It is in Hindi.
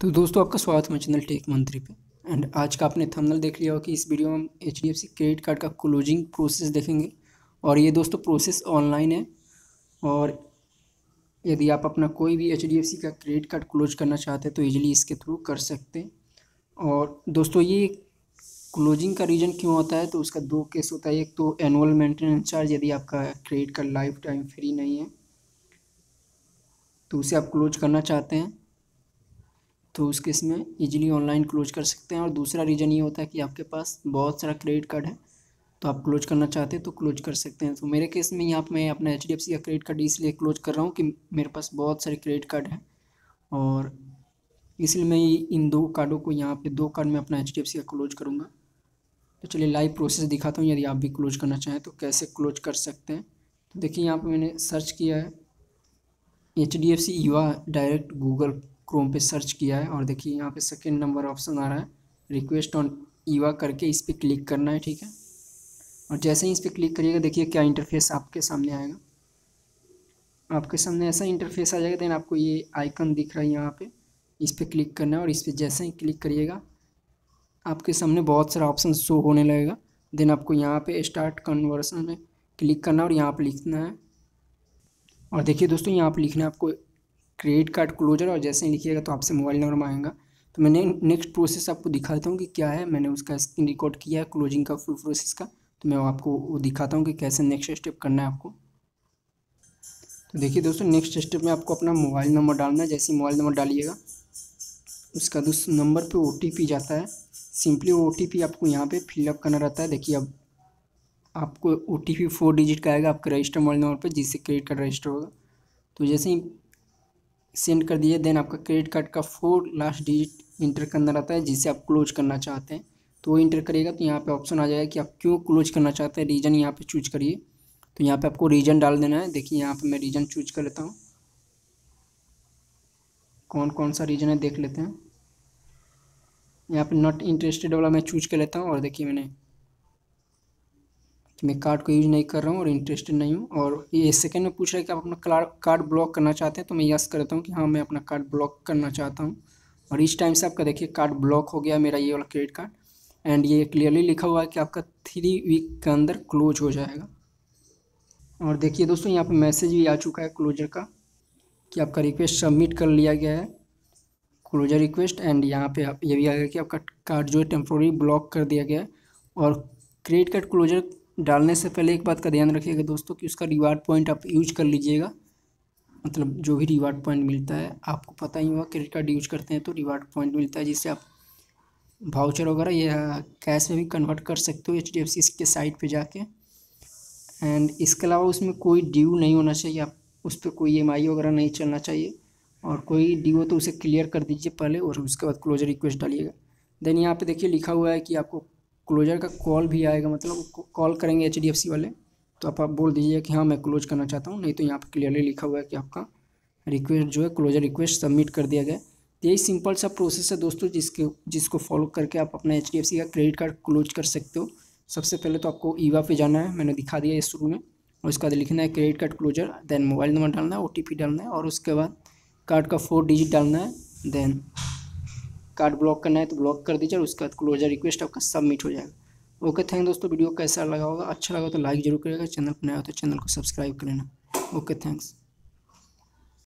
तो दोस्तों आपका स्वागत है चैनल टेक मंत्री पे एंड आज का आपने थंबनेल देख लिया हो कि इस वीडियो में हम H D F C credit card का क्लोजिंग प्रोसेस देखेंगे और ये दोस्तों प्रोसेस ऑनलाइन है और यदि आप अपना कोई भी एच डी एफ सी का क्रेडिट कार्ड क्लोज करना चाहते हैं तो ईजिली इसके थ्रू कर सकते हैं और दोस्तों ये क्लोजिंग का रीज़न क्यों होता है तो उसका दो केस होता है एक तो एनुअल मेंटेनेंस चार्ज यदि आपका credit card lifetime free नहीं है तो उसे आप क्लोज करना चाहते हैं तो उस केस में ईजिली ऑनलाइन क्लोज कर सकते हैं और दूसरा रीज़न ये होता है कि आपके पास बहुत सारा क्रेडिट कार्ड है तो आप क्लोज करना चाहते हैं तो क्लोज कर सकते हैं तो मेरे केस में यहाँ मैं अपना एच का क्रेडिट कार्ड इसलिए क्लोज कर रहा हूँ कि मेरे पास बहुत सारे क्रेडिट कार्ड हैं और इसलिए मैं इन दो कार्डों को यहाँ पे दो कार्ड में अपना एच का क्लोज करूँगा तो चलिए लाइव प्रोसेस दिखाता हूँ यदि आप भी क्लोज करना चाहें तो कैसे क्लोज कर सकते हैं तो देखिए यहाँ पर मैंने सर्च किया है एच डी एफ सी युवा डायरेक्ट गूगल क्रोम पे सर्च किया है और देखिए यहाँ पे सेकंड नंबर ऑप्शन आ रहा है रिक्वेस्ट ऑन ईवा करके इस पर क्लिक करना है ठीक है और जैसे ही इस पर क्लिक करिएगा देखिए क्या इंटरफेस आपके सामने आएगा आपके सामने ऐसा इंटरफेस आ जाएगा देन आपको ये आइकन दिख रहा है यहाँ पर इस पर क्लिक करना है और इस पर जैसे ही क्लिक करिएगा आपके सामने बहुत सारा ऑप्शन शो होने लगेगा देन आपको यहाँ पर स्टार्ट कन्वर्सन में क्लिक करना और यहाँ पर लिखना है और देखिए दोस्तों यहाँ पर लिखना है आपको क्रेडिट कार्ड क्लोजर और जैसे ही लिखिएगा तो आपसे मोबाइल नंबर मांगेगा तो मैंने नेक्स्ट प्रोसेस आपको दिखाता हूँ कि क्या है मैंने उसका स्क्रीन रिकॉर्ड किया है क्लोजिंग का फुल प्रोसेस का तो मैं आपको वो दिखाता हूँ कि कैसे नेक्स्ट स्टेप करना है आपको तो देखिए दोस्तों नेक्स्ट स्टेप में आपको अपना मोबाइल नंबर डालना है जैसे मोबाइल नंबर डालिएगा उसका दूसरे नंबर पे ओ जाता है सिंपली ओ आपको यहाँ पे फिलअप करना रहता है देखिए अब आपको ओ टी फोर डिजिट का आएगा आपके रजिस्टर मोबाइल नंबर पर जिससे क्रेडिट कार्ड रजिस्टर होगा तो जैसे ही सेंड कर दिए देन आपका क्रेडिट कार्ड का फोर लास्ट डिजिट इंटर करना रहता है जिसे आप क्लोज करना चाहते हैं तो वो इंटर करेगा तो यहाँ पे ऑप्शन आ जाएगा कि आप क्यों क्लोज करना चाहते हैं रीजन यहाँ पे चूज करिए तो यहाँ पे आपको रीजन डाल देना है देखिए यहाँ पे मैं रीजन चूज कर लेता हूँ कौन कौन सा रीजन है देख लेते हैं यहाँ पे नॉट इंटरेस्टेड वाला मैं चूज कर लेता हूँ और देखिए मैंने कि मैं कार्ड को यूज़ नहीं कर रहा हूँ और इंटरेस्टेड नहीं हूँ और ये सेकेंड में पूछ रहा है कि आप अपना कार्ड ब्लॉक करना चाहते हैं तो मैं यस करता हूँ कि हाँ मैं अपना कार्ड ब्लॉक करना चाहता हूँ और इस टाइम से आपका देखिए कार्ड ब्लॉक हो गया मेरा ये वाला क्रेडिट कार्ड एंड ये क्लियरली लिखा हुआ है कि आपका थ्री वीक के अंदर क्लोज हो जाएगा और देखिए दोस्तों यहाँ पर मैसेज भी आ चुका है क्लोजर का कि आपका रिक्वेस्ट सबमिट कर लिया गया है क्लोजर रिक्वेस्ट एंड यहाँ पे आप ये भी आ गया कि आपका कार्ड जो है टेम्प्रोरी ब्लॉक कर दिया गया है और क्रेडिट कार्ड क्लोजर डालने से पहले एक बात का ध्यान रखिएगा दोस्तों कि उसका रिवार्ड पॉइंट आप यूज कर लीजिएगा मतलब जो भी रिवार्ड पॉइंट मिलता है आपको पता ही होगा क्रेडिट कार्ड यूज करते हैं तो रिवार्ड पॉइंट मिलता है जिससे आप भाउचर वगैरह या कैश में भी कन्वर्ट कर सकते हो एच डी एफ सी के साइट पर जाके एंड इसके अलावा उसमें कोई ड्यू नहीं होना चाहिए आप उस पर कोई ई एम आई वगैरह नहीं चलना चाहिए और कोई ड्यू हो तो उसे क्लियर कर दीजिए पहले और उसके बाद क्लोजर रिक्वेस्ट डालिएगा देन यहाँ पे देखिए लिखा हुआ है कि आपको क्लोजर का कॉल भी आएगा मतलब कॉल करेंगे एच वाले तो आप, बोल दीजिए कि हाँ मैं क्लोज करना चाहता हूँ नहीं तो यहाँ पर क्लियरली लिखा हुआ है कि आपका रिक्वेस्ट जो है क्लोजर रिक्वेस्ट सबमिट कर दिया गया तो यही सिंपल सा प्रोसेस है दोस्तों जिसके जिसको फॉलो करके आप अपना एच का क्रेडिट कार्ड क्लोज कर सकते हो सबसे पहले तो आपको ईवा पे जाना है मैंने दिखा दिया इस शुरू में और उसके बाद लिखना है credit card closure then mobile number डालना है ओ डालना है और उसके बाद कार्ड का फोर डिजिट डालना है देन कार्ड ब्लॉक करना है तो ब्लॉक कर दीजिए और उसके बाद क्लोजर रिक्वेस्ट आपका सबमिट हो जाएगा ओके थैंक दोस्तों वीडियो कैसा लगा होगा अच्छा लगा तो लाइक जरूर करेगा चैनल पर नया हो तो चैनल को सब्सक्राइब कर लेना ओके थैंक्स